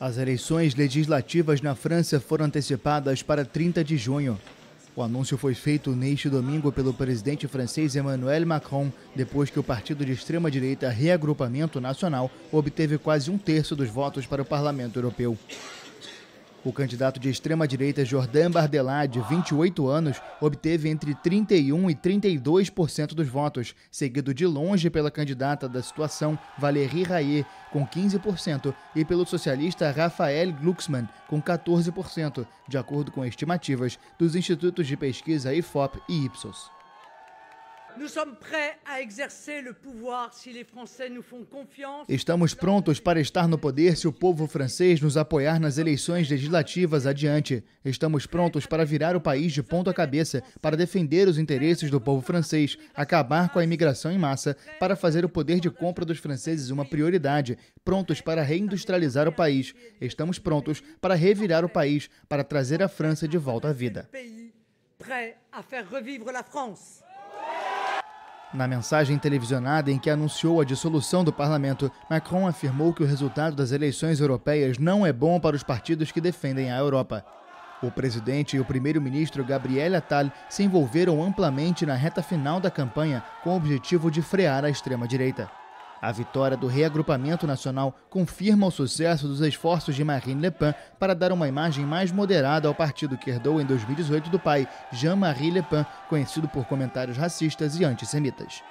As eleições legislativas na França foram antecipadas para 30 de junho. O anúncio foi feito neste domingo pelo presidente francês Emmanuel Macron, depois que o partido de extrema-direita Reagrupamento Nacional obteve quase um terço dos votos para o parlamento europeu. O candidato de extrema-direita Jordan Bardelá, de 28 anos, obteve entre 31% e 32% dos votos, seguido de longe pela candidata da situação Valérie Rayer, com 15%, e pelo socialista Rafael Glucksmann, com 14%, de acordo com estimativas dos institutos de pesquisa IFOP e Ipsos. Estamos prontos para estar no poder se o povo francês nos apoiar nas eleições legislativas adiante. Estamos prontos para virar o país de ponta cabeça, para defender os interesses do povo francês, acabar com a imigração em massa, para fazer o poder de compra dos franceses uma prioridade, prontos para reindustrializar o país. Estamos prontos para revirar o país, para trazer a França de volta à vida. Prêt à faire revivre la France. Na mensagem televisionada em que anunciou a dissolução do parlamento, Macron afirmou que o resultado das eleições europeias não é bom para os partidos que defendem a Europa. O presidente e o primeiro-ministro Gabriel Attal se envolveram amplamente na reta final da campanha com o objetivo de frear a extrema-direita. A vitória do reagrupamento nacional confirma o sucesso dos esforços de Marine Le Pen para dar uma imagem mais moderada ao partido que herdou em 2018 do pai, Jean-Marie Le Pen, conhecido por comentários racistas e antissemitas.